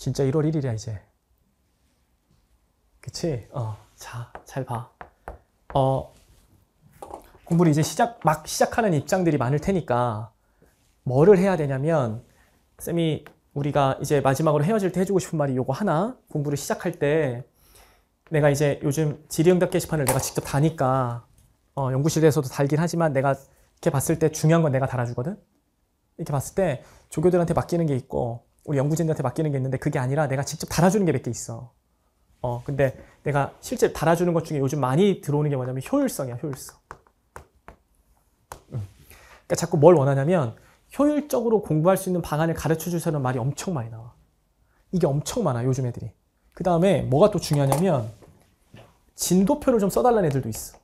진짜 1월 1일이야 이제 그치? 어, 자, 잘 봐. 어, 공부를 이제 시작, 막 시작하는 입장들이 많을 테니까, 뭐를 해야 되냐면, 쌤이 우리가 이제 마지막으로 헤어질 때 해주고 싶은 말이 요거 하나, 공부를 시작할 때, 내가 이제 요즘 지리응답 게시판을 내가 직접 다니까, 어, 연구실에서도 달긴 하지만 내가 이렇게 봤을 때 중요한 건 내가 달아주거든? 이렇게 봤을 때 조교들한테 맡기는 게 있고, 우리 연구진들한테 맡기는 게 있는데 그게 아니라 내가 직접 달아주는 게 몇 개 있어. 어, 근데 내가 실제 달아주는 것 중에 요즘 많이 들어오는 게 뭐냐면 효율성이야, 효율성. 음. 그러니까 자꾸 뭘 원하냐면 효율적으로 공부할 수 있는 방안을 가르쳐 주세요는 말이 엄청 많이 나와. 이게 엄청 많아, 요즘 애들이. 그 다음에 뭐가 또 중요하냐면 진도표를 좀 써달라는 애들도 있어.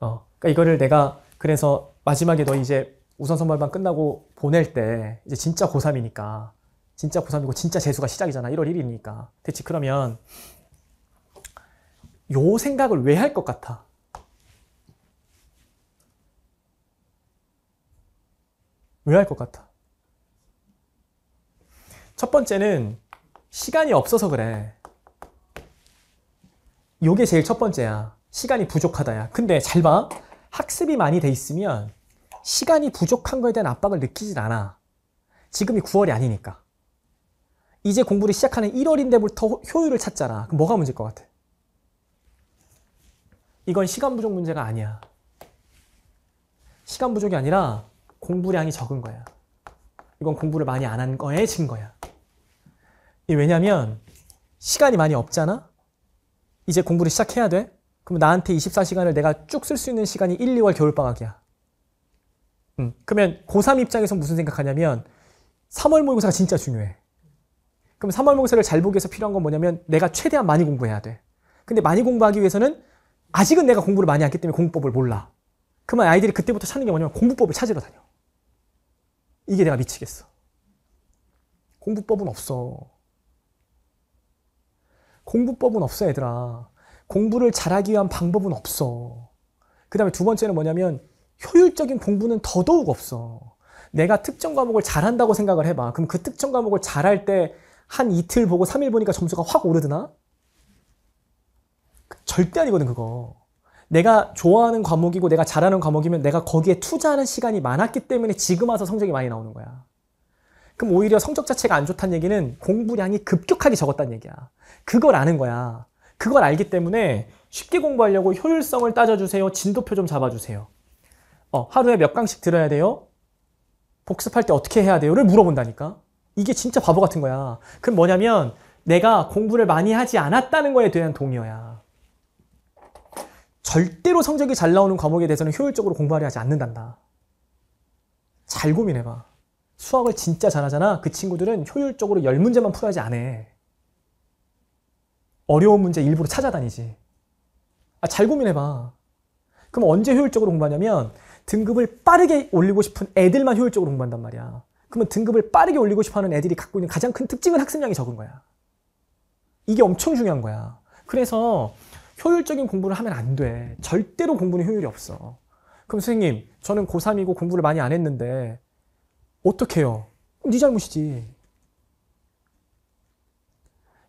어, 그러니까 이거를 내가 그래서 마지막에 너 이제 우선 선발반 끝나고 보낼 때 이제 진짜 고3이니까 진짜 고3이고 진짜 재수가 시작이잖아. 1월 1일이니까. 대체 그러면 요 생각을 왜 할 것 같아? 왜 할 것 같아? 첫 번째는 시간이 없어서 그래. 요게 제일 첫 번째야. 시간이 부족하다야. 근데 잘 봐. 학습이 많이 돼 있으면 시간이 부족한 거에 대한 압박을 느끼진 않아. 지금이 9월이 아니니까. 이제 공부를 시작하는 1월인데부터 효율을 찾잖아. 그럼 뭐가 문제일 것 같아? 이건 시간 부족 문제가 아니야. 시간 부족이 아니라 공부량이 적은 거야. 이건 공부를 많이 안 한 거에 진거야 왜냐면 시간이 많이 없잖아? 이제 공부를 시작해야 돼? 그럼 나한테 24시간을 내가 쭉 쓸 수 있는 시간이 1, 2월 겨울방학이야. 음. 그러면 고3 입장에서 무슨 생각하냐면 3월 모의고사가 진짜 중요해. 그럼 3월 모의고사를 잘 보기 위해서 필요한 건 뭐냐면 내가 최대한 많이 공부해야 돼. 근데 많이 공부하기 위해서는 아직은 내가 공부를 많이 했기 때문에 공부법을 몰라. 그러 아이들이 그때부터 찾는 게 뭐냐면 공부법을 찾으러 다녀. 이게 내가 미치겠어. 공부법은 없어. 공부법은 없어, 얘들아. 공부를 잘하기 위한 방법은 없어. 그 다음에 두 번째는 뭐냐면 효율적인 공부는 더더욱 없어. 내가 특정 과목을 잘한다고 생각을 해봐. 그럼 그 특정 과목을 잘할 때 한 이틀 보고 3일 보니까 점수가 확 오르드나? 절대 아니거든, 그거. 내가 좋아하는 과목이고 내가 잘하는 과목이면 내가 거기에 투자하는 시간이 많았기 때문에 지금 와서 성적이 많이 나오는 거야. 그럼 오히려 성적 자체가 안 좋다는 얘기는 공부량이 급격하게 적었다는 얘기야. 그걸 아는 거야. 그걸 알기 때문에 쉽게 공부하려고 효율성을 따져주세요. 진도표 좀 잡아주세요. 어, 하루에 몇 강씩 들어야 돼요? 복습할 때 어떻게 해야 돼요?를 물어본다니까. 이게 진짜 바보 같은 거야. 그럼 뭐냐면 내가 공부를 많이 하지 않았다는 거에 대한 동의어야. 절대로 성적이 잘 나오는 과목에 대해서는 효율적으로 공부하려 하지 않는단다. 잘 고민해봐. 수학을 진짜 잘하잖아. 그 친구들은 효율적으로 열문제만 풀어야지 안 해. 어려운 문제 일부러 찾아다니지. 아, 잘 고민해봐. 그럼 언제 효율적으로 공부하냐면 등급을 빠르게 올리고 싶은 애들만 효율적으로 공부한단 말이야. 그러면 등급을 빠르게 올리고 싶어하는 애들이 갖고 있는 가장 큰 특징은 학습량이 적은 거야. 이게 엄청 중요한 거야. 그래서 효율적인 공부를 하면 안 돼. 절대로 공부는 효율이 없어. 그럼 선생님, 저는 고3이고 공부를 많이 안 했는데 어떡해요? 네 잘못이지.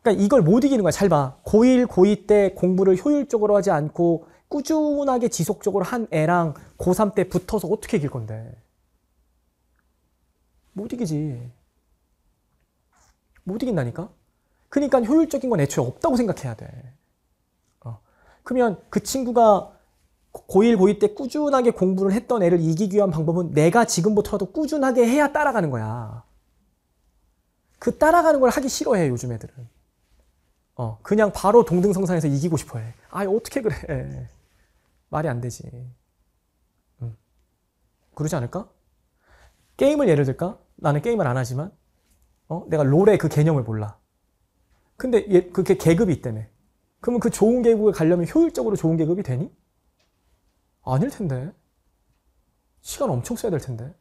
그러니까 이걸 못 이기는 거야. 잘 봐. 고1, 고2 때 공부를 효율적으로 하지 않고 꾸준하게 지속적으로 한 애랑 고3 때 붙어서 어떻게 이길 건데? 못 이기지. 못 이긴다니까? 그러니까 효율적인 건 애초에 없다고 생각해야 돼. 어. 그러면 그 친구가 고1, 고2 때 꾸준하게 공부를 했던 애를 이기기 위한 방법은 내가 지금부터라도 꾸준하게 해야 따라가는 거야. 그 따라가는 걸 하기 싫어해, 요즘 애들은. 어, 그냥 바로 동등성상에서 이기고 싶어 해. 아, 어떻게 그래. 말이 안 되지. 그러지 않을까? 게임을 예를 들까? 나는 게임을 안 하지만 어? 내가 롤의 그 개념을 몰라. 근데 얘, 그게 계급이 있다며. 그러면 그 좋은 계급에 가려면 효율적으로 좋은 계급이 되니? 아닐 텐데. 시간 엄청 써야 될 텐데.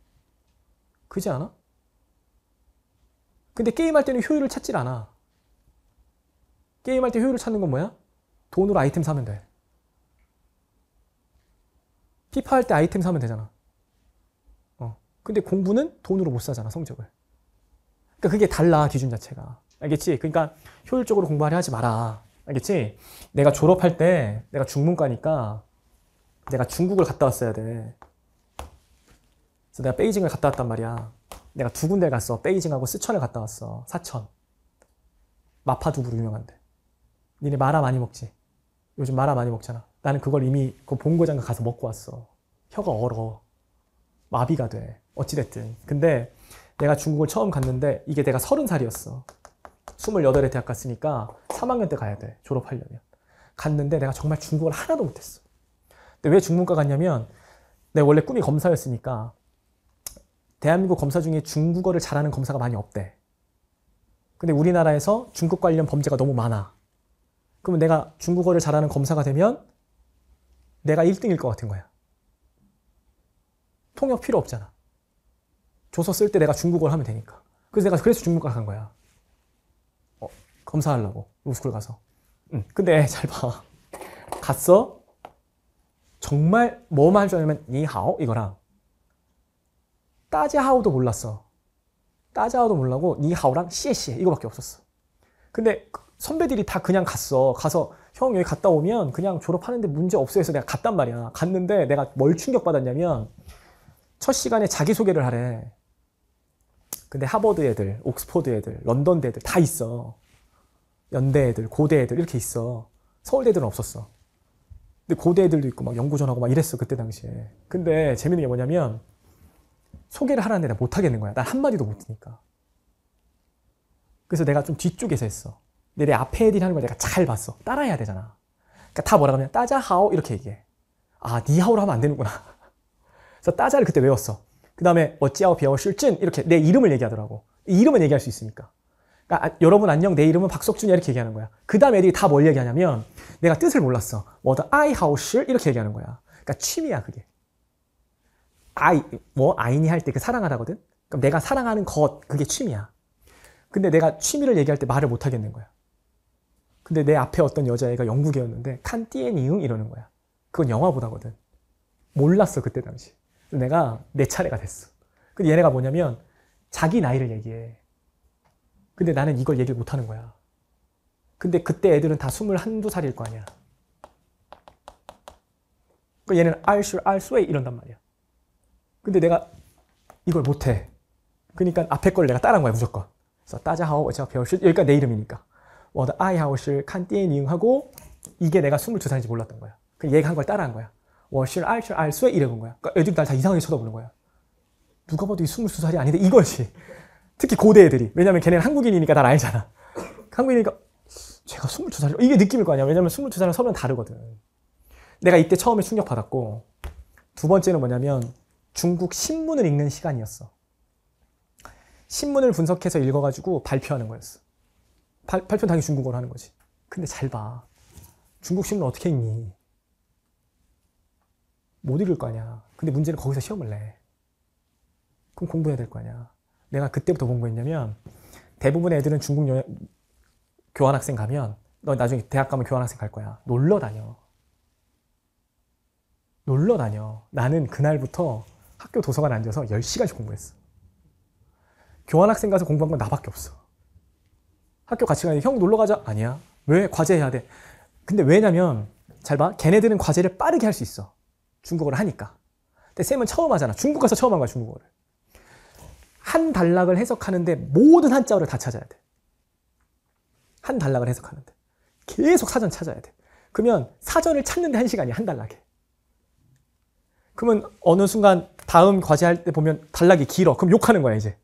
그지 않아? 근데 게임할 때는 효율을 찾질 않아. 게임할 때 효율을 찾는 건 뭐야? 돈으로 아이템 사면 돼. 피파 할때 아이템 사면 되잖아. 어. 근데 공부는 돈으로 못 사잖아, 성적을. 그러니까 그게 달라, 기준 자체가. 알겠지? 그러니까 효율적으로 공부하려 하지 마라. 알겠지? 내가 졸업할 때 내가 중문과니까 내가 중국을 갔다 왔어야 돼. 그래서 내가 베이징을 갔다 왔단 말이야. 내가 두 군데 갔어. 베이징하고 쓰촨을 갔다 왔어. 사천. 마파두부로 유명한데. 니네 마라 많이 먹지? 요즘 마라 많이 먹잖아. 나는 그걸 이미 그 본고장가 가서 먹고 왔어. 혀가 얼어. 마비가 돼. 어찌됐든. 근데 내가 중국을 처음 갔는데 이게 내가 서른 살이었어. 스물여덟에 대학 갔으니까 3학년 때 가야 돼. 졸업하려면. 갔는데 내가 정말 중국을 하나도 못했어. 근데 왜 중국과 갔냐면 내 원래 꿈이 검사였으니까 대한민국 검사 중에 중국어를 잘하는 검사가 많이 없대. 근데 우리나라에서 중국 관련 범죄가 너무 많아. 그러면 내가 중국어를 잘하는 검사가 되면 내가 1등일 것 같은 거야. 통역 필요 없잖아. 조서 쓸 때 내가 중국어를 하면 되니까. 그래서 내가 그래서 중국 어간 거야. 어, 검사하려고. 로스쿨 가서. 응. 근데 잘 봐. 갔어. 정말 뭐만 할 줄 알면 니하오 이거랑 따지하오도 몰랐어. 따지하오도 몰라고 니하오랑 씨에씨 에 이거밖에 없었어. 근데 그 선배들이 다 그냥 갔어. 가서 형 여기 갔다 오면 그냥 졸업하는데 문제 없어 해서 내가 갔단 말이야. 갔는데 내가 뭘 충격받았냐면 첫 시간에 자기소개를 하래. 근데 하버드 애들, 옥스퍼드 애들, 런던 대 애들 다 있어. 연대 애들, 고대 애들 이렇게 있어. 서울대 애들은 없었어. 근데 고대 애들도 있고 막 연구 전하고 막 이랬어 그때 당시에. 근데 재밌는 게 뭐냐면 소개를 하라는데 내가 못 하겠는 거야. 난 한마디도 못 하니까. 그래서 내가 좀 뒤쪽에서 했어. 내 앞에 애들이 하는 걸 내가 잘 봤어. 따라해야 되잖아. 그러니까 다 뭐라 그러면 따자하오 이렇게 얘기해. 아, 니하오로 하면 안 되는구나. 그래서 따자를 그때 외웠어. 그 다음에 어찌하오 비하오 슐진 이렇게 내 이름을 얘기하더라고. 이름은 얘기할 수 있으니까. 그러니까 아, 여러분 안녕 내 이름은 박석준이야 이렇게 얘기하는 거야. 그 다음 애들이 다 뭘 얘기하냐면 내가 뜻을 몰랐어. 뭐 더 아이 하오실 이렇게 얘기하는 거야. 그러니까 취미야 그게. 아이 뭐 아이니 할 때 그 사랑하다거든. 그럼 내가 사랑하는 것 그게 취미야. 근데 내가 취미를 얘기할 때 말을 못 하겠는 거야. 근데 내 앞에 어떤 여자애가 영국이었는데 칸띠엔이응 이러는 거야. 그건 영화 보다거든. 몰랐어 그때 당시. 그래서 내가 내 차례가 됐어. 근데 얘네가 뭐냐면 자기 나이를 얘기해. 근데 나는 이걸 얘기를 못 하는 거야. 근데 그때 애들은 다 21, 2두 살일 거 아니야. 그 그러니까 얘는 알수 알수에 이런단 말이야. 근데 내가 이걸 못 해. 그러니까 앞에 걸 내가 따라한 거야 무조건. 그래서 따자하오 어차피 여기가 내 이름이니까. 워드 아이 하우爱를칸띠电影하고 이게 내가 22살인지 몰랐던 거야. 그 얘가 한 걸 따라한 거야. 我是爱是 알수에 이래본 거야. 그러니까 애들이 날다 이상하게 쳐다보는 거야. 누가 봐도 이 22살이 아닌데 이거지 특히 고대 애들이 왜냐면 걔네는 한국인이니까 날 알잖아. 한국인이니까 제가 22살 이게 느낌일 거 아니야. 왜냐면 22살은 서면 다르거든. 내가 이때 처음에 충격받았고 두 번째는 뭐냐면 중국 신문을 읽는 시간이었어. 신문을 분석해서 읽어가지고 발표하는 거였어. 8, 발표 당일 중국어로 하는 거지. 근데 잘 봐. 중국 신문 어떻게 읽니? 못 읽을 거 아니야. 근데 문제는 거기서 시험을 내. 그럼 공부해야 될 거 아니야. 내가 그때부터 본 거였냐면 대부분 애들은 중국 여, 교환학생 가면 너 나중에 대학 가면 교환학생 갈 거야. 놀러 다녀. 놀러 다녀. 나는 그날부터 학교 도서관 에 앉아서 10시간씩 공부했어. 교환학생 가서 공부한 건 나밖에 없어. 학교 같이 가니 형 놀러 가자. 아니야. 왜? 과제 해야 돼. 근데 왜냐면 잘 봐. 걔네들은 과제를 빠르게 할 수 있어. 중국어를 하니까. 근데 쌤은 처음 하잖아. 중국 가서 처음 한 거야, 중국어를. 한 단락을 해석하는데 모든 한자어를 다 찾아야 돼. 한 단락을 해석하는데. 계속 사전 찾아야 돼. 그러면 사전을 찾는데 한 시간이 한 단락에. 그러면 어느 순간 다음 과제 할 때 보면 단락이 길어. 그럼 욕하는 거야, 이제.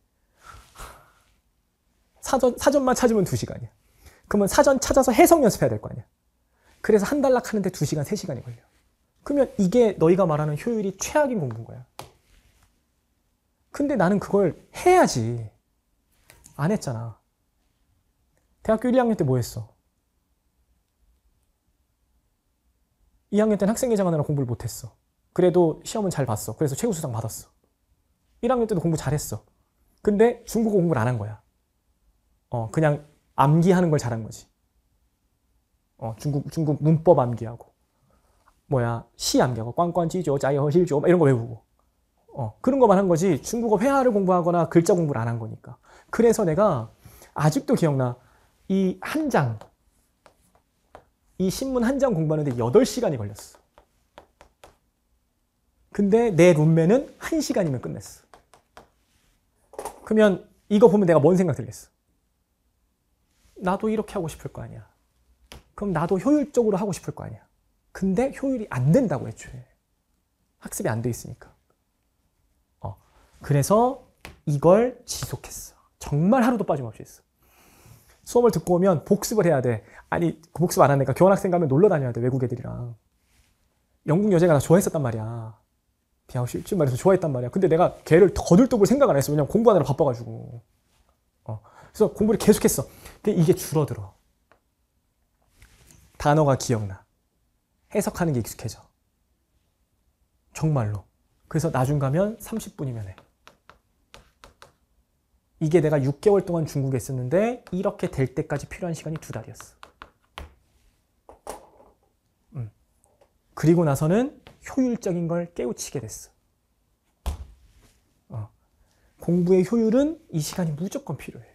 사전, 사전만 찾으면 2시간이야. 그러면 사전 찾아서 해석 연습해야 될 거 아니야. 그래서 한달락 하는데 2시간, 3시간이 걸려. 그러면 이게 너희가 말하는 효율이 최악인 공부인 거야. 근데 나는 그걸 해야지. 안 했잖아. 대학교 1, 2학년 때 뭐 했어? 2학년 때는 학생회장 하느라 공부를 못했어. 그래도 시험은 잘 봤어. 그래서 최우수상 받았어. 1학년 때도 공부 잘했어. 근데 중국어 공부를 안 한 거야. 어, 그냥 암기하는 걸 잘한 거지. 어, 중국, 중국 문법 암기하고, 뭐야, 시 암기하고, 꽝꽝찌죠, 짜이허실죠, 이런 거 외우고. 어, 그런 것만 한 거지, 중국어 회화를 공부하거나 글자 공부를 안 한 거니까. 그래서 내가 아직도 기억나. 이 한 장, 이 신문 한 장 공부하는데 8시간이 걸렸어. 근데 내 룸메는 1시간이면 끝냈어. 그러면 이거 보면 내가 뭔 생각 들겠어? 나도 이렇게 하고 싶을 거 아니야. 그럼 나도 효율적으로 하고 싶을 거 아니야. 근데 효율이 안 된다고 애초에. 학습이 안 돼 있으니까. 어. 그래서 이걸 지속했어. 정말 하루도 빠짐없이 했어. 수업을 듣고 오면 복습을 해야 돼. 아니, 그 복습 안 하니까 교환학생 가면 놀러 다녀야 돼, 외국 애들이랑. 영국 여자가 나 좋아했었단 말이야. 비하고 쉽지 말해서 좋아했단 말이야. 근데 내가 걔를 거들떠볼 생각 안 했어. 왜냐면 공부하느라 바빠가지고. 어. 그래서 공부를 계속했어. 근데 이게 줄어들어. 단어가 기억나. 해석하는 게 익숙해져. 정말로. 그래서 나중 가면 30분이면 해. 이게 내가 6개월 동안 중국에 있었는데 이렇게 될 때까지 필요한 시간이 두 달이었어. 음. 그리고 나서는 효율적인 걸 깨우치게 됐어. 어. 공부의 효율은 이 시간이 무조건 필요해.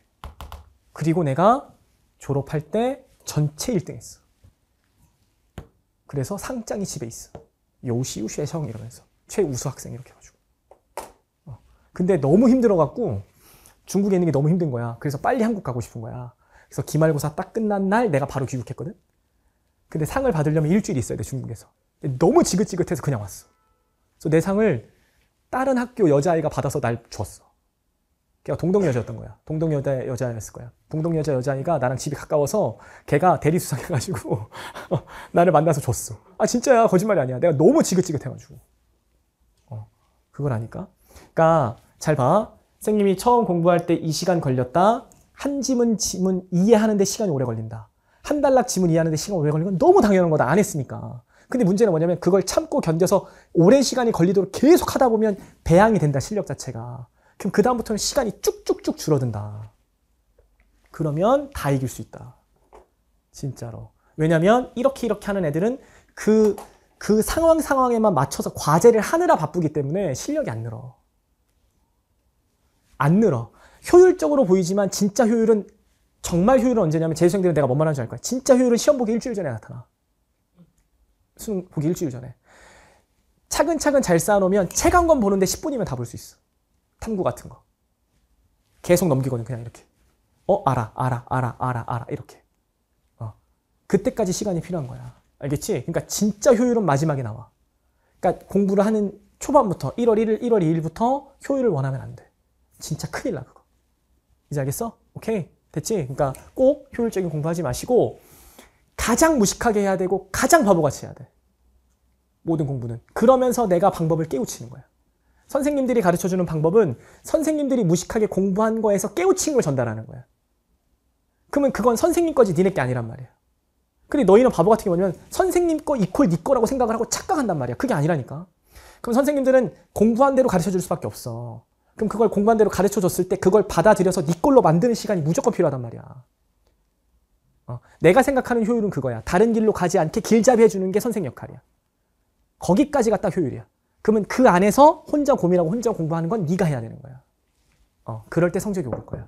그리고 내가 졸업할 때 전체 1등 했어. 그래서 상장이 집에 있어. 요시 우시의 성 이러면서 최우수 학생 이렇게 해가지고. 어. 근데 너무 힘들어갖고 중국에 있는 게 너무 힘든 거야. 그래서 빨리 한국 가고 싶은 거야. 그래서 기말고사 딱 끝난 날 내가 바로 귀국했거든. 근데 상을 받으려면 일주일 있어야 돼 중국에서. 너무 지긋지긋해서 그냥 왔어. 그래서 내 상을 다른 학교 여자아이가 받아서 날 줬어. 걔가 동동 여자였던 거야. 동동 여자 여자였을 거야. 동동 여자 여자아이가 나랑 집이 가까워서 걔가 대리 수상해가지고 나를 만나서 줬어. 아 진짜야 거짓말이 아니야. 내가 너무 지긋지긋해가지고. 어 그걸 아니까. 그러니까 잘 봐. 선생님이 처음 공부할 때 이 시간 걸렸다. 한 지문 지문 이해하는데 시간이 오래 걸린다. 한달락 지문 이해하는데 시간 이 오래 걸린건 너무 당연한 거다. 안 했으니까. 근데 문제는 뭐냐면 그걸 참고 견뎌서 오랜 시간이 걸리도록 계속 하다 보면 배양이 된다. 실력 자체가. 그럼 그 다음부터는 시간이 쭉쭉쭉 줄어든다. 그러면 다 이길 수 있다. 진짜로. 왜냐면 이렇게 이렇게 하는 애들은 그, 그 상황 상황에만 맞춰서 과제를 하느라 바쁘기 때문에 실력이 안 늘어. 안 늘어. 효율적으로 보이지만 진짜 효율은 정말 효율은 언제냐면 재수생들은 내가 뭔 말하는지 알 거야. 진짜 효율은 시험 보기 일주일 전에 나타나. 수능 보기 일주일 전에. 차근차근 잘 쌓아놓으면 체감권 보는데 10분이면 다 볼 수 있어. 탐구 같은 거. 계속 넘기거든요. 그냥 이렇게. 어, 알아, 알아, 알아, 알아, 알아. 이렇게. 어. 그때까지 시간이 필요한 거야. 알겠지? 그러니까 진짜 효율은 마지막에 나와. 그러니까 공부를 하는 초반부터 1월 1일, 1월 2일부터 효율을 원하면 안 돼. 진짜 큰일 나, 그거. 이제 알겠어? 오케이. 됐지? 그러니까 꼭 효율적인 공부하지 마시고 가장 무식하게 해야 되고 가장 바보같이 해야 돼. 모든 공부는. 그러면서 내가 방법을 깨우치는 거야. 선생님들이 가르쳐주는 방법은 선생님들이 무식하게 공부한 거에서 깨우친 걸 전달하는 거야. 그러면 그건 선생님 거지 니네 게 아니란 말이야. 근데 너희는 바보 같은 게 뭐냐면 선생님 거 이퀄 니네 거라고 생각을 하고 착각한단 말이야. 그게 아니라니까. 그럼 선생님들은 공부한 대로 가르쳐줄 수밖에 없어. 그럼 그걸 공부한 대로 가르쳐줬을 때 그걸 받아들여서 니네 걸로 만드는 시간이 무조건 필요하단 말이야. 어, 내가 생각하는 효율은 그거야. 다른 길로 가지 않게 길잡이 해주는 게 선생 역할이야. 거기까지가 딱 효율이야. 그러면 그 안에서 혼자 고민하고 혼자 공부하는 건 네가 해야 되는 거야. 어, 그럴 때 성적이 오를 거야.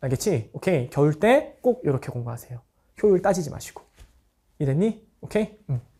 알겠지? 오케이. 겨울 때 꼭 이렇게 공부하세요. 효율 따지지 마시고. 이랬니? 오케이? 응.